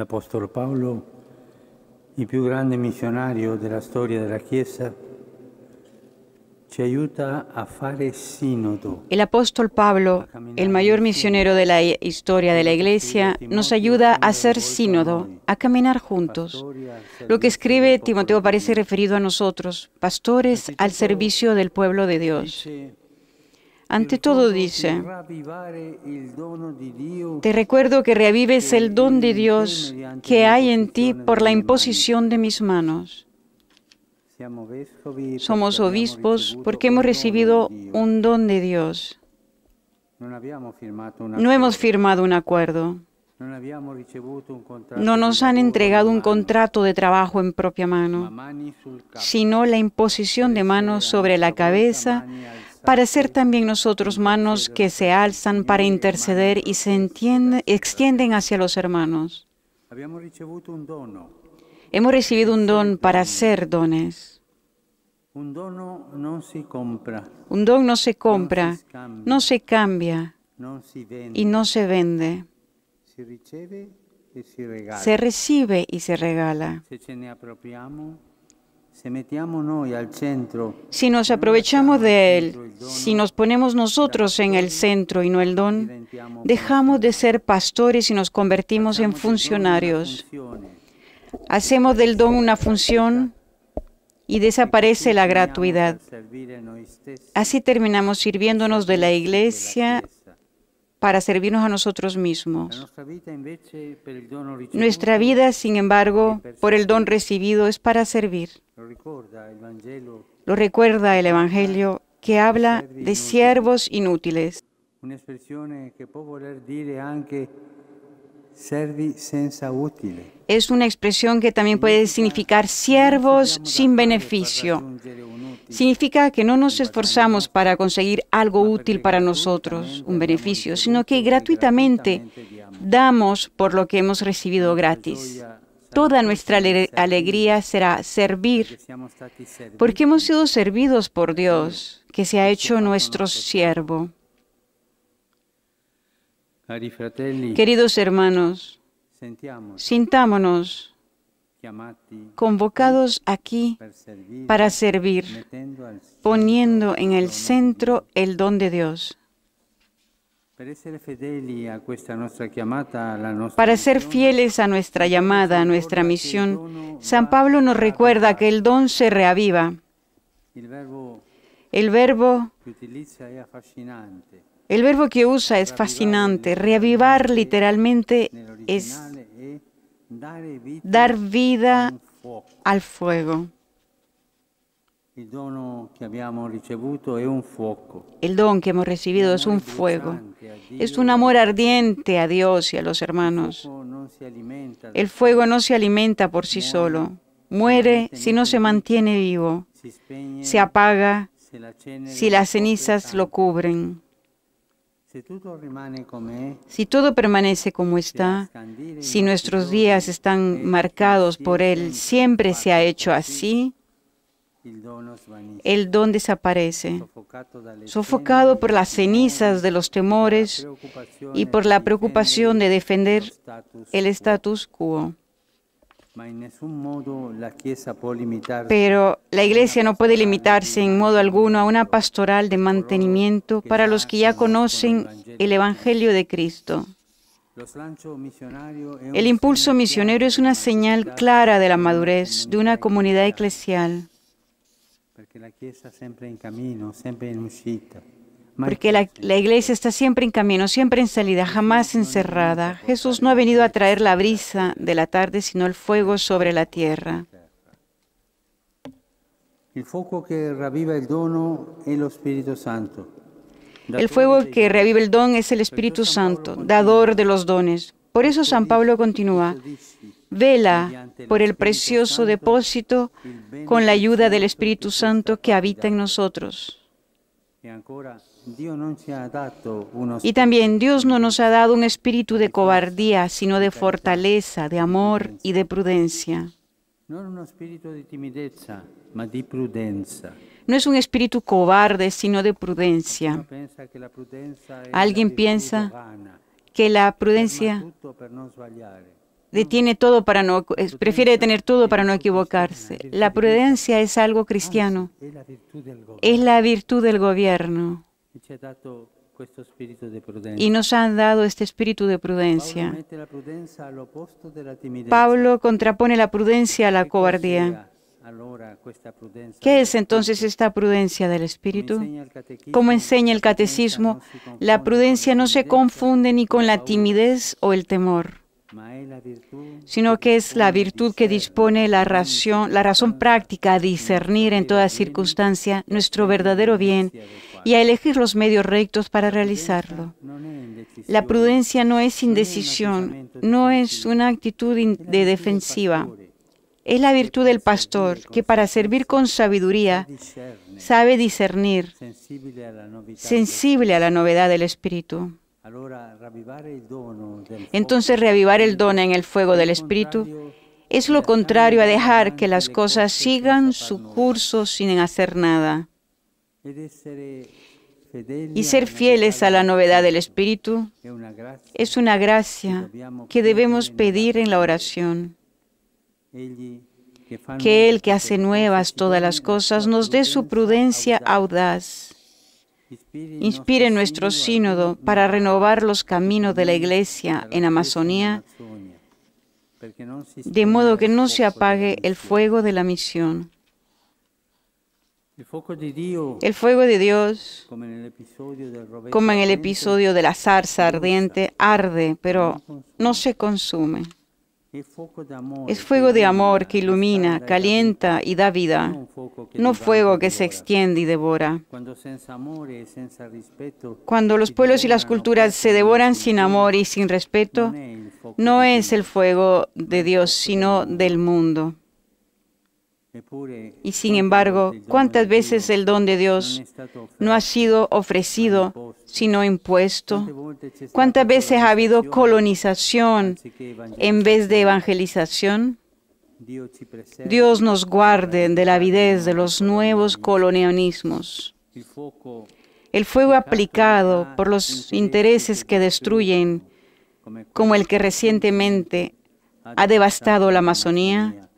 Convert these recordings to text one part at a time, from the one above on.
apóstol Pablo, el più grande a El apóstol Pablo, el mayor misionero de la historia de la Iglesia, nos ayuda a hacer sínodo, a caminar juntos. Lo que escribe Timoteo parece referido a nosotros, pastores al servicio del pueblo de Dios. Ante todo dice, te recuerdo que reavives el don de Dios que hay en ti por la imposición de mis manos. Somos obispos porque hemos recibido un don de Dios. No hemos firmado un acuerdo. No nos han entregado un contrato de trabajo en propia mano, sino la imposición de manos sobre la cabeza para ser también nosotros manos que se alzan para interceder y se extienden hacia los hermanos. Hemos recibido un don para ser dones. Un don no se compra, no se, compra no se cambia y no se vende. Se recibe y se regala. Si nos aprovechamos de Él, si nos ponemos nosotros en el centro y no el don, dejamos de ser pastores y nos convertimos en funcionarios. Hacemos del don una función y desaparece la gratuidad. Así terminamos sirviéndonos de la iglesia para servirnos a nosotros mismos. Nuestra vida, sin embargo, por el don recibido es para servir. Lo recuerda el Evangelio que habla de siervos inútiles. Es una expresión que también puede significar siervos sin beneficio. Significa que no nos esforzamos para conseguir algo útil para nosotros, un beneficio, sino que gratuitamente damos por lo que hemos recibido gratis. Toda nuestra alegría será servir, porque hemos sido servidos por Dios, que se ha hecho nuestro siervo. Queridos hermanos, sintámonos convocados aquí para servir, poniendo en el centro el don de Dios. Para ser fieles a nuestra llamada, a nuestra misión, San Pablo nos recuerda que el don se reaviva. El verbo el verbo que usa es fascinante. Reavivar literalmente es dar vida al fuego. El don que hemos recibido es un fuego. Es un amor ardiente a Dios y a los hermanos. El fuego no se alimenta por sí solo. Muere si no se mantiene vivo. Se apaga si las cenizas lo cubren. Si todo permanece como está, si nuestros días están este marcados por Él, siempre se ha hecho así, el don desaparece, sofocado por las cenizas de los temores y por la preocupación de defender el status quo. Pero la Iglesia no puede limitarse en modo alguno a una pastoral de mantenimiento para los que ya conocen el Evangelio de Cristo. El impulso misionero es una señal clara de la madurez de una comunidad eclesial. Porque la Iglesia siempre en camino, siempre en porque la, iglesia está siempre en camino, siempre en salida, jamás encerrada. Jesús no ha venido a traer la brisa de la tarde, sino el fuego sobre la tierra. El fuego que revive el es el Espíritu Santo. El fuego que reviva el don es el Espíritu Santo, dador de los dones. Por eso San Pablo continúa, vela por el precioso depósito con la ayuda del Espíritu Santo que habita en nosotros. Y también Dios no nos ha dado un espíritu de cobardía, sino de fortaleza, de amor y de prudencia. No es un espíritu cobarde, sino de prudencia. Alguien piensa que la prudencia detiene todo para no, prefiere tener todo para no equivocarse. La prudencia es algo cristiano, ah, es la virtud del gobierno. Este y nos han dado este espíritu de prudencia. Pablo contrapone la prudencia a la cobardía. ¿Qué es entonces esta prudencia del espíritu? Como enseña el catecismo, la prudencia no se confunde ni con la timidez o el temor sino que es la virtud que dispone la razón, la razón práctica a discernir en toda circunstancia nuestro verdadero bien y a elegir los medios rectos para realizarlo. La prudencia no es indecisión, no es una actitud de defensiva. Es la virtud del pastor que para servir con sabiduría sabe discernir, sensible a la novedad del Espíritu. Entonces reavivar el don en el fuego del Espíritu es lo contrario a dejar que las cosas sigan su curso sin hacer nada. Eh, y ser fieles a la novedad del Espíritu es una gracia que debemos pedir en la oración. Que Él que hace nuevas todas las cosas nos dé su prudencia audaz Inspire nuestro sínodo para renovar los caminos de la Iglesia en Amazonía, de modo que no se apague el fuego de la misión. El fuego de Dios, como en el episodio de la zarza ardiente, arde, pero no se consume. Es fuego de amor que ilumina, calienta y da vida, no fuego que se extiende y devora. Cuando los pueblos y las culturas se devoran sin amor y sin respeto, no es el fuego de Dios, sino del mundo. Y sin embargo, ¿cuántas veces el don de Dios no ha sido ofrecido, sino impuesto? ¿Cuántas veces ha habido colonización en vez de evangelización? Dios nos guarde de la avidez de los nuevos colonialismos. El fuego aplicado por los intereses que destruyen, como el que recientemente ha devastado la Amazonía,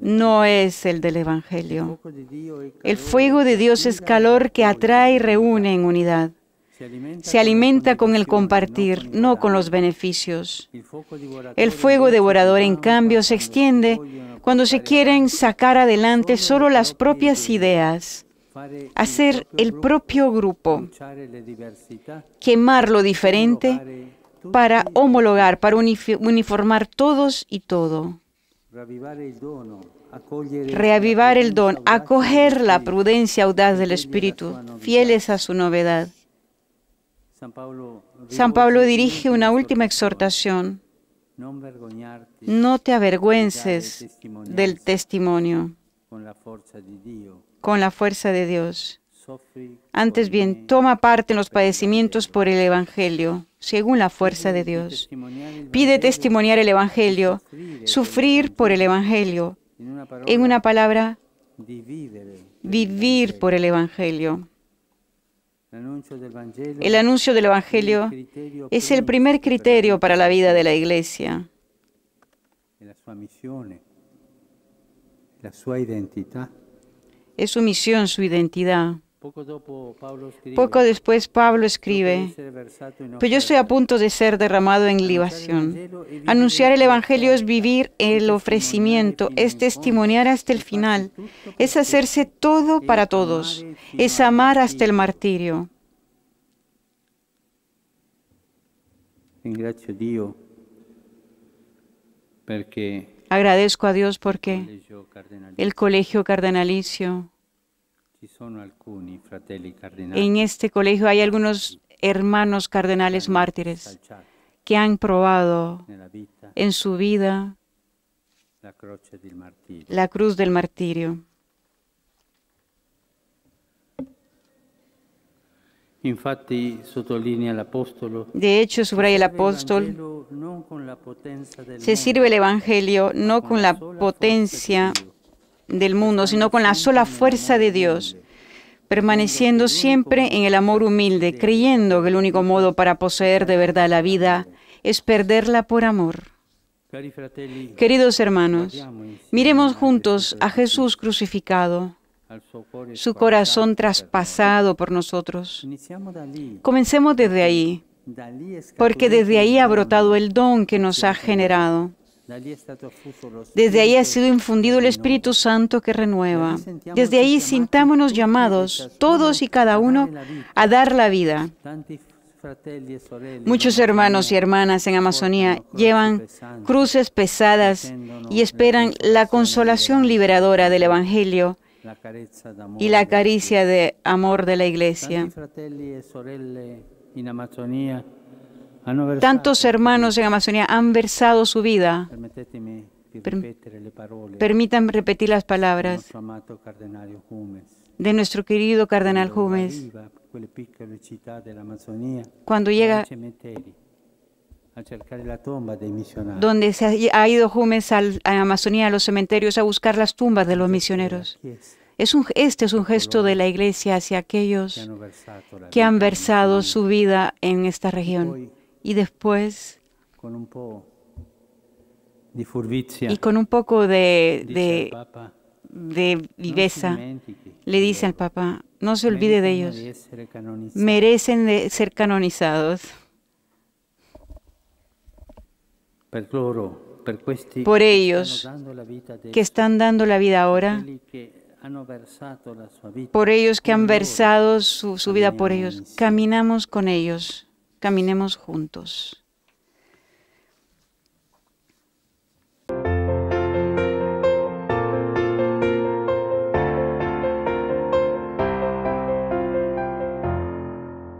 no es el del Evangelio. El fuego de Dios es calor que atrae y reúne en unidad. Se alimenta con el compartir, no con los beneficios. El fuego devorador, en cambio, se extiende cuando se quieren sacar adelante solo las propias ideas, hacer el propio grupo, quemar lo diferente para homologar, para uniformar todos y todo. Reavivar el don, acoger la prudencia audaz del Espíritu, fieles a su novedad. San Pablo dirige una última exhortación. No te avergüences del testimonio con la fuerza de Dios. Antes bien, toma parte en los padecimientos por el Evangelio según la fuerza de Dios. Pide testimoniar el Evangelio, sufrir por el Evangelio. En una palabra, vivir por el Evangelio. El anuncio del Evangelio es el primer criterio para la vida de la Iglesia. Es su misión, su identidad. Poco después Pablo escribe, pero pues yo estoy a punto de ser derramado en libación. Anunciar el Evangelio es vivir el ofrecimiento, es testimoniar hasta el final, es hacerse todo para todos, es amar hasta el martirio. Agradezco a Dios porque el colegio cardenalicio en este colegio hay algunos hermanos cardenales mártires que han probado en su vida la cruz del martirio. De hecho, subraya el apóstol, se sirve el Evangelio no con la potencia del mundo, sino con la sola fuerza de Dios, permaneciendo siempre en el amor humilde, creyendo que el único modo para poseer de verdad la vida es perderla por amor. Queridos hermanos, miremos juntos a Jesús crucificado, su corazón traspasado por nosotros. Comencemos desde ahí, porque desde ahí ha brotado el don que nos ha generado. Desde ahí ha sido infundido el Espíritu Santo que renueva. Desde ahí sintámonos llamados, todos y cada uno, a dar la vida. E Muchos hermanos y hermanas en Amazonía llevan cruces pesadas y esperan la consolación liberadora del Evangelio y la caricia de amor de la Iglesia. Tantos hermanos en Amazonía han versado su vida. Permitan repetir las palabras de nuestro querido cardenal Humes. Cuando llega donde se ha ido Júmez a Amazonía, a los cementerios, a buscar las tumbas de los este misioneros. este es un gesto de la Iglesia hacia aquellos que han versado su vida en esta región y después y con un poco de, viveza le dice al Papa, no se olvide de ellos, merecen de ser canonizados. Por ellos que están dando la vida ahora, por ellos que han versado su vida por ellos, caminamos con ellos caminemos juntos.